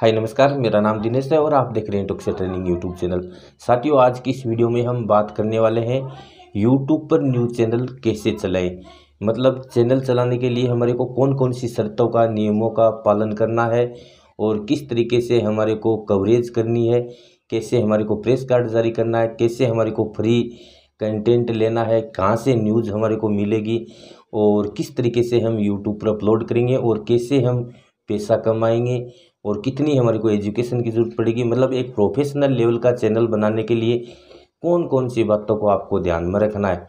हाय नमस्कार मेरा नाम दिनेश है और आप देख रहे हैं टुक्से ट्रेनिंग यूट्यूब चैनल साथियों आज की इस वीडियो में हम बात करने वाले हैं यूट्यूब पर न्यूज़ चैनल कैसे चलाएं मतलब चैनल चलाने के लिए हमारे को कौन कौन सी शर्तों का नियमों का पालन करना है और किस तरीके से हमारे को कवरेज करनी है कैसे हमारे को प्रेस कार्ड जारी करना है कैसे हमारे को फ्री कंटेंट लेना है कहाँ से न्यूज़ हमारे को मिलेगी और किस तरीके से हम यूट्यूब पर अपलोड करेंगे और कैसे हम पैसा कमाएंगे और कितनी हमारे को एजुकेशन की ज़रूरत पड़ेगी मतलब एक प्रोफेशनल लेवल का चैनल बनाने के लिए कौन कौन सी बातों को आपको ध्यान में रखना है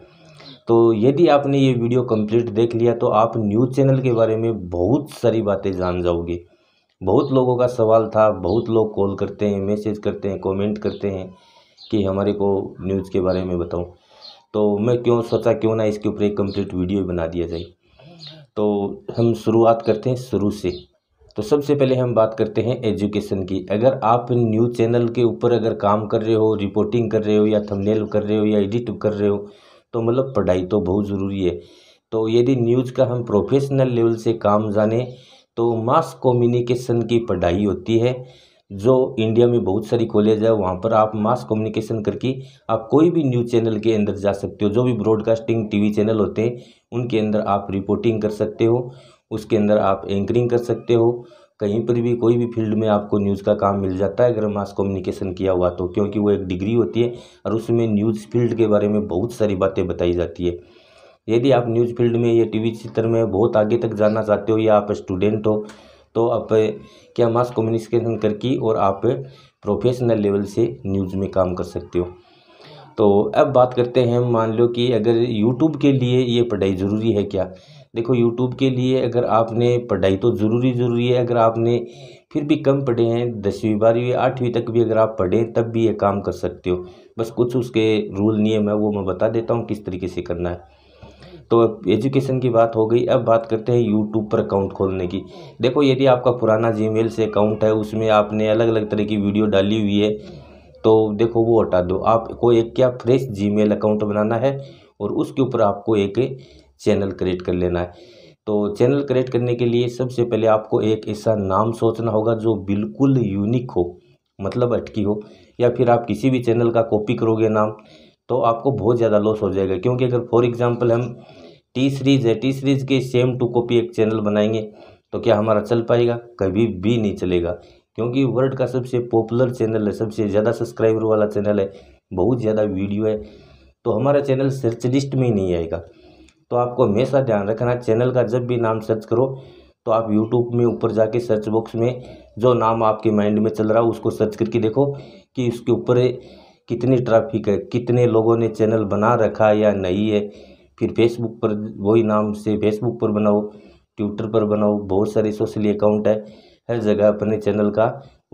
तो यदि आपने ये वीडियो कंप्लीट देख लिया तो आप न्यूज़ चैनल के बारे में बहुत सारी बातें जान जाओगे बहुत लोगों का सवाल था बहुत लोग कॉल करते हैं मैसेज करते हैं कमेंट करते हैं कि हमारे को न्यूज़ के बारे में बताऊं तो मैं क्यों सोचा क्यों ना इसके ऊपर एक कंप्लीट वीडियो बना दिया जाए तो हम शुरुआत करते हैं शुरू से तो सबसे पहले हम बात करते हैं एजुकेशन की अगर आप न्यूज़ चैनल के ऊपर अगर काम कर रहे हो रिपोर्टिंग कर रहे हो या थंबनेल कर रहे हो या एडिट कर रहे हो तो मतलब पढ़ाई तो बहुत ज़रूरी है तो यदि न्यूज़ का हम प्रोफेशनल लेवल से काम जाने तो मास कम्युनिकेशन की पढ़ाई होती है जो इंडिया में बहुत सारी कॉलेज है वहाँ पर आप मास कम्युनिकेशन करके आप कोई भी न्यूज़ चैनल के अंदर जा सकते हो जो भी ब्रॉडकास्टिंग टीवी चैनल होते हैं उनके अंदर आप रिपोर्टिंग कर सकते हो उसके अंदर आप एंकरिंग कर सकते हो कहीं पर भी कोई भी फील्ड में आपको न्यूज़ का काम मिल जाता है अगर मास कम्युनिकेशन किया हुआ तो क्योंकि वो एक डिग्री होती है और उसमें न्यूज़ फील्ड के बारे में बहुत सारी बातें बताई जाती है यदि आप न्यूज़ फील्ड में या टीवी क्षेत्र में बहुत आगे तक जाना चाहते हो या आप स्टूडेंट हो तो आप क्या मास कम्युनिकेशन करके और आप प्रोफेशनल लेवल से न्यूज़ में काम कर सकते हो तो अब बात करते हैं मान लो कि अगर यूट्यूब के लिए ये पढ़ाई ज़रूरी है क्या देखो यूट्यूब के लिए अगर आपने पढ़ाई तो ज़रूरी ज़रूरी है अगर आपने फिर भी कम पढ़े हैं दसवीं बारहवीं आठवीं तक भी अगर आप पढ़ें तब भी ये काम कर सकते हो बस कुछ उसके रूल नियम है वो मैं बता देता हूँ किस तरीके से करना है तो एजुकेशन की बात हो गई अब बात करते हैं यूट्यूब पर अकाउंट खोलने की देखो यदि आपका पुराना जी से अकाउंट है उसमें आपने अलग अलग तरह की वीडियो डाली हुई है तो देखो वो हटा दो आपको एक क्या फ्रेश जीमेल अकाउंट बनाना है और उसके ऊपर आपको एक चैनल क्रिएट कर लेना है तो चैनल क्रिएट करने के लिए सबसे पहले आपको एक ऐसा नाम सोचना होगा जो बिल्कुल यूनिक हो मतलब अटकी हो या फिर आप किसी भी चैनल का कॉपी करोगे नाम तो आपको बहुत ज़्यादा लॉस हो जाएगा क्योंकि अगर फॉर एग्ज़ाम्पल हम टी सीरीज़ है टी सीरीज़ के सेम टू कॉपी एक चैनल बनाएंगे तो क्या हमारा चल पाएगा कभी भी नहीं चलेगा क्योंकि वर्ल्ड का सबसे पॉपुलर चैनल है सबसे ज़्यादा सब्सक्राइबर वाला चैनल है बहुत ज़्यादा वीडियो है तो हमारा चैनल सर्च लिस्ट में ही नहीं आएगा तो आपको हमेशा ध्यान रखना चैनल का जब भी नाम सर्च करो तो आप यूट्यूब में ऊपर जाके सर्च बॉक्स में जो नाम आपके माइंड में चल रहा हो उसको सर्च करके देखो कि उसके ऊपर कितनी ट्रैफिक है कितने लोगों ने चैनल बना रखा है या नहीं है फिर फेसबुक पर वही नाम से फेसबुक पर बनाओ ट्विटर पर बनाओ बहुत सारे सोशल अकाउंट है हर जगह अपने चैनल का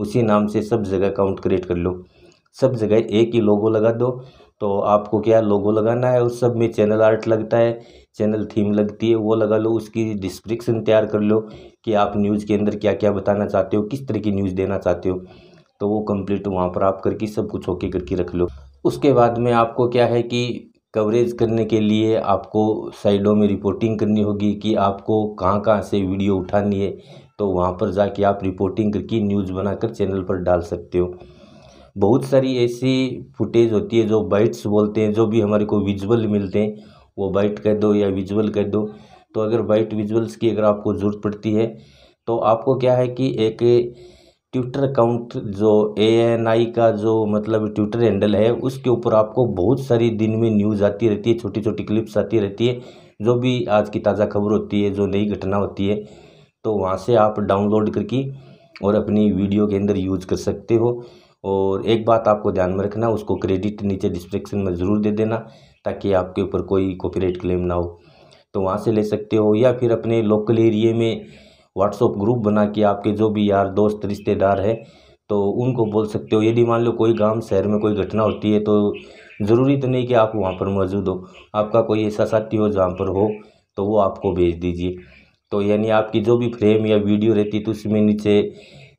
उसी नाम से सब जगह अकाउंट क्रिएट कर लो सब जगह एक ही लोगो लगा दो तो आपको क्या लोगो लगाना है उस सब में चैनल आर्ट लगता है चैनल थीम लगती है वो लगा लो उसकी डिस्क्रिप्शन तैयार कर लो कि आप न्यूज़ के अंदर क्या क्या बताना चाहते हो किस तरह की न्यूज़ देना चाहते हो तो वो कंप्लीट वहाँ पर आप करके सब कुछ ओके करके रख लो उसके बाद में आपको क्या है कि कवरेज करने के लिए आपको साइडों में रिपोर्टिंग करनी होगी कि आपको कहाँ कहाँ से वीडियो उठानी है तो वहाँ पर जाके आप रिपोर्टिंग करके न्यूज़ बनाकर चैनल पर डाल सकते हो बहुत सारी ऐसी फुटेज होती है जो बाइट्स बोलते हैं जो भी हमारे को विजुअल मिलते हैं वो बाइट कह दो या विजुअल कह दो तो अगर बाइट विजुअल्स की अगर आपको ज़रूरत पड़ती है तो आपको क्या है कि एक ट्विटर अकाउंट जो ए एन आई का जो मतलब ट्विटर हैंडल है उसके ऊपर आपको बहुत सारी दिन में न्यूज़ आती रहती है छोटी छोटी क्लिप्स आती रहती है जो भी आज की ताज़ा खबर होती है जो नई घटना होती है तो वहाँ से आप डाउनलोड करके और अपनी वीडियो के अंदर यूज़ कर सकते हो और एक बात आपको ध्यान में रखना उसको क्रेडिट नीचे डिस्क्रिप्शन में ज़रूर दे देना ताकि आपके ऊपर कोई कॉपीराइट क्लेम ना हो तो वहाँ से ले सकते हो या फिर अपने लोकल एरिए में व्हाट्सअप ग्रुप बना के आपके जो भी यार दोस्त रिश्तेदार है तो उनको बोल सकते हो यदि मान लो कोई गांव शहर में कोई घटना होती है तो ज़रूरी तो नहीं कि आप वहाँ पर मौजूद हो आपका कोई ऐसा साथी हो जहाँ पर हो तो वो आपको भेज दीजिए तो यानी आपकी जो भी फ्रेम या वीडियो रहती तो उसमें नीचे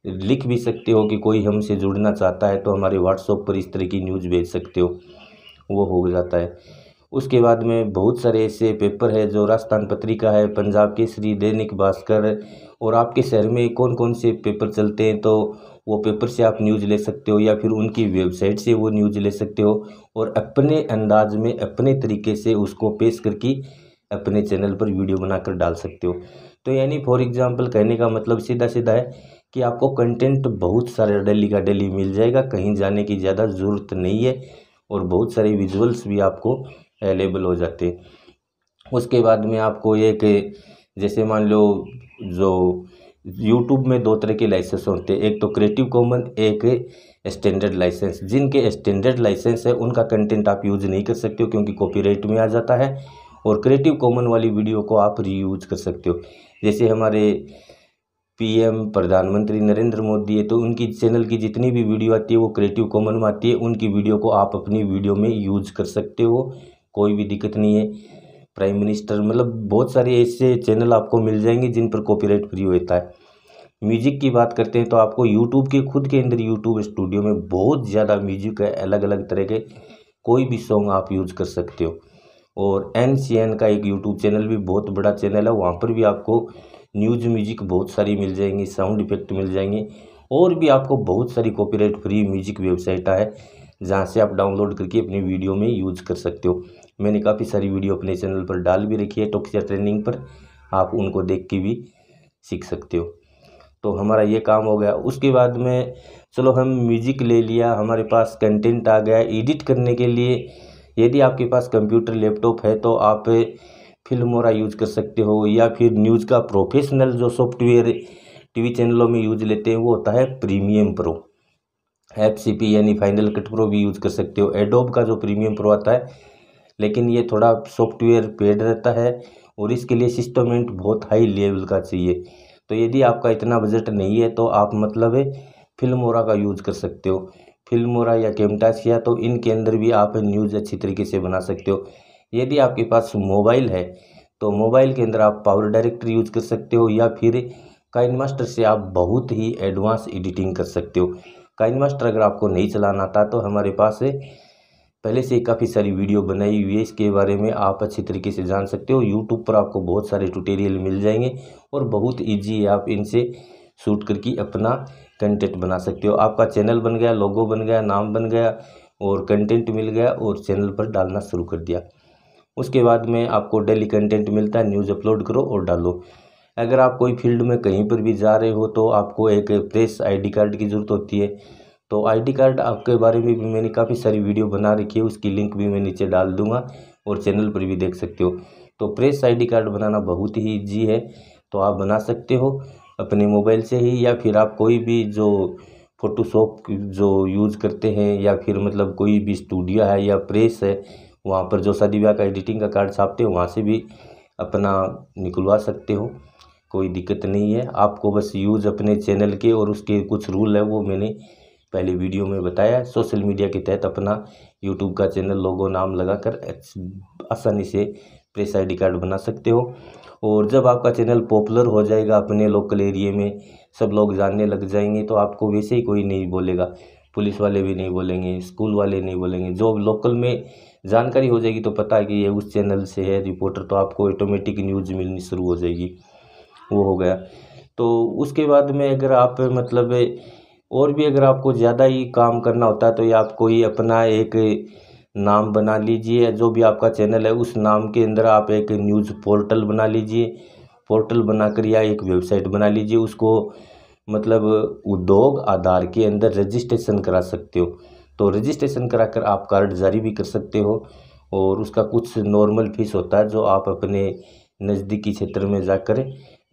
लिख भी सकते हो कि कोई हमसे जुड़ना चाहता है तो हमारे व्हाट्सअप पर इस तरह की न्यूज़ भेज सकते हो वो हो जाता है उसके बाद में बहुत सारे ऐसे पेपर है जो राजस्थान पत्रिका है पंजाब केसरी दैनिक भास्कर और आपके शहर में कौन कौन से पेपर चलते हैं तो वो पेपर से आप न्यूज़ ले सकते हो या फिर उनकी वेबसाइट से वो न्यूज़ ले सकते हो और अपने अंदाज में अपने तरीके से उसको पेश करके अपने चैनल पर वीडियो बनाकर डाल सकते हो तो यानी फॉर एग्जांपल कहने का मतलब सीधा सीधा है कि आपको कंटेंट बहुत सारा डेली का डेली मिल जाएगा कहीं जाने की ज़्यादा ज़रूरत नहीं है और बहुत सारे विजुअल्स भी आपको अवेलेबल हो जाते हैं उसके बाद में आपको एक जैसे मान लो जो यूट्यूब में दो तरह के लाइसेंस होते हैं एक तो क्रिएटिव कॉमन एक स्टैंडर्ड लाइसेंस जिनके स्टैंडर्ड लाइसेंस है उनका कंटेंट आप यूज़ नहीं कर सकते हो क्योंकि कॉपीराइट में आ जाता है और क्रिएटिव कॉमन वाली वीडियो को आप रीयूज कर सकते हो जैसे हमारे पीएम प्रधानमंत्री नरेंद्र मोदी है तो उनकी चैनल की जितनी भी वीडियो आती है वो क्रिएटिव कॉमन में आती है उनकी वीडियो को आप अपनी वीडियो में यूज कर सकते हो कोई भी दिक्कत नहीं है प्राइम मिनिस्टर मतलब बहुत सारे ऐसे चैनल आपको मिल जाएंगे जिन पर कॉपीराइट फ्री होता है म्यूजिक की बात करते हैं तो आपको यूट्यूब के खुद के अंदर यूट्यूब स्टूडियो में बहुत ज़्यादा म्यूजिक है अलग अलग तरह के कोई भी सॉन्ग आप यूज कर सकते हो और एन सी एन का एक यूट्यूब चैनल भी बहुत बड़ा चैनल है वहाँ पर भी आपको न्यूज म्यूजिक बहुत सारी मिल जाएंगी साउंड इफेक्ट मिल जाएंगे और भी आपको बहुत सारी कॉपीराइट फ्री म्यूजिक वेबसाइट है जहाँ से आप डाउनलोड करके अपनी वीडियो में यूज कर सकते हो मैंने काफ़ी सारी वीडियो अपने चैनल पर डाल भी रखी है टोक्सिया ट्रेनिंग पर आप उनको देख के भी सीख सकते हो तो हमारा ये काम हो गया उसके बाद में चलो हम म्यूजिक ले लिया हमारे पास कंटेंट आ गया एडिट करने के लिए यदि आपके पास कंप्यूटर लैपटॉप है तो आप फिल्मोरा यूज कर सकते हो या फिर न्यूज़ का प्रोफेशनल जो सॉफ्टवेयर टीवी चैनलों में यूज लेते हैं वो होता है premium pro F C P यानी फाइनल कट प्रो भी यूज कर सकते हो एडोब का जो प्रीमियम प्रो आता है लेकिन ये थोड़ा सॉफ्टवेयर पेड रहता है और इसके लिए सिस्टमेंट बहुत हाई लेवल का चाहिए तो यदि आपका इतना बजट नहीं है तो आप मतलब फिल्मोरा का यूज कर सकते हो फिल्मोरा या कैमटासिया तो इनके अंदर भी आप न्यूज़ अच्छी तरीके से बना सकते हो यदि आपके पास मोबाइल है तो मोबाइल के अंदर आप पावर डायरेक्टर यूज कर सकते हो या फिर काइन मास्टर से आप बहुत ही एडवांस एडिटिंग कर सकते हो काइन मास्टर अगर आपको नहीं चलाना आता तो हमारे पास पहले से काफ़ी सारी वीडियो बनाई हुई है इसके बारे में आप अच्छी तरीके से जान सकते हो यूट्यूब पर आपको बहुत सारे ट्यूटोरियल मिल जाएंगे और बहुत ईजी है आप इनसे शूट करके अपना कंटेंट बना सकते हो आपका चैनल बन गया लोगो बन गया नाम बन गया और कंटेंट मिल गया और चैनल पर डालना शुरू कर दिया उसके बाद में आपको डेली कंटेंट मिलता है न्यूज़ अपलोड करो और डालो अगर आप कोई फील्ड में कहीं पर भी जा रहे हो तो आपको एक प्रेस आईडी कार्ड की ज़रूरत होती है तो आईडी कार्ड आपके बारे में भी मैंने काफ़ी सारी वीडियो बना रखी है उसकी लिंक भी मैं नीचे डाल दूंगा और चैनल पर भी देख सकते हो तो प्रेस आईडी कार्ड बनाना बहुत ही ईजी है तो आप बना सकते हो अपने मोबाइल से ही या फिर आप कोई भी जो फ़ोटोशॉप जो यूज़ करते हैं या फिर मतलब कोई भी स्टूडियो है या प्रेस है वहाँ पर जो शादी ब्याह का एडिटिंग का कार्ड छापते हैं वहाँ से भी अपना निकलवा सकते हो कोई दिक्कत नहीं है आपको बस यूज़ अपने चैनल के और उसके कुछ रूल है वो मैंने पहले वीडियो में बताया सोशल मीडिया के तहत अपना यूट्यूब का चैनल लोगो नाम लगाकर आसानी से प्रेस आई कार्ड बना सकते हो और जब आपका चैनल पॉपुलर हो जाएगा अपने लोकल एरिए में सब लोग जानने लग जाएंगे तो आपको वैसे ही कोई नहीं बोलेगा पुलिस वाले भी नहीं बोलेंगे स्कूल वाले नहीं बोलेंगे जो लोकल में जानकारी हो जाएगी तो पता है कि ये उस चैनल से है रिपोर्टर तो आपको ऑटोमेटिक न्यूज़ मिलनी शुरू हो जाएगी वो हो गया तो उसके बाद में अगर आप मतलब और भी अगर आपको ज़्यादा ही काम करना होता है तो ये आपको कोई अपना एक नाम बना लीजिए जो भी आपका चैनल है उस नाम के अंदर आप एक न्यूज़ पोर्टल बना लीजिए पोर्टल बनाकर या एक वेबसाइट बना लीजिए उसको मतलब उद्योग आधार के अंदर रजिस्ट्रेशन करा सकते हो तो रजिस्ट्रेशन कराकर आप कार्ड जारी भी कर सकते हो और उसका कुछ नॉर्मल फीस होता है जो आप अपने नज़दीकी क्षेत्र में जाकर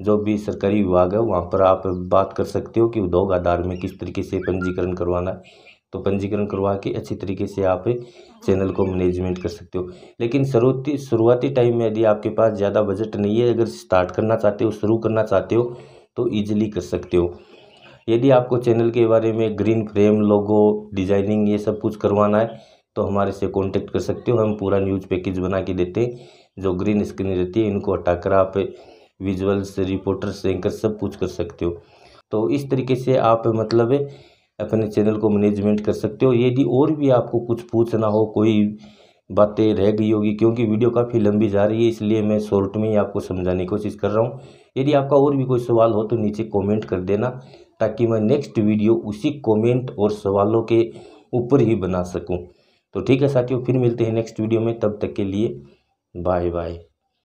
जो भी सरकारी विभाग है वहाँ पर आप बात कर सकते हो कि उद्योग आधार में किस तरीके से पंजीकरण करवाना तो पंजीकरण करवा के अच्छी तरीके से आप चैनल को मैनेजमेंट कर सकते हो लेकिन शुरुआती शुरुआती टाइम में यदि आपके पास ज़्यादा बजट नहीं है अगर स्टार्ट करना चाहते हो शुरू करना चाहते हो तो ईजिली कर सकते हो यदि आपको चैनल के बारे में ग्रीन फ्रेम लोगो डिज़ाइनिंग ये सब कुछ करवाना है तो हमारे से कांटेक्ट कर सकते हो हम पूरा न्यूज़ पैकेज बना के देते हैं जो ग्रीन स्क्रीन रहती है इनको हटाकर आप विजुअल्स रिपोर्टर्स एंकर सब कुछ कर सकते हो तो इस तरीके से आप मतलब अपने चैनल को मैनेजमेंट कर सकते हो यदि और भी आपको कुछ पूछना हो कोई बातें रह गई होगी क्योंकि वीडियो काफ़ी लंबी जा रही है इसलिए मैं शॉर्ट में ही आपको समझाने की कोशिश कर रहा हूँ यदि आपका और भी कोई सवाल हो तो नीचे कमेंट कर देना ताकि मैं नेक्स्ट वीडियो उसी कमेंट और सवालों के ऊपर ही बना सकूँ तो ठीक है साथियों फिर मिलते हैं नेक्स्ट वीडियो में तब तक के लिए बाय बाय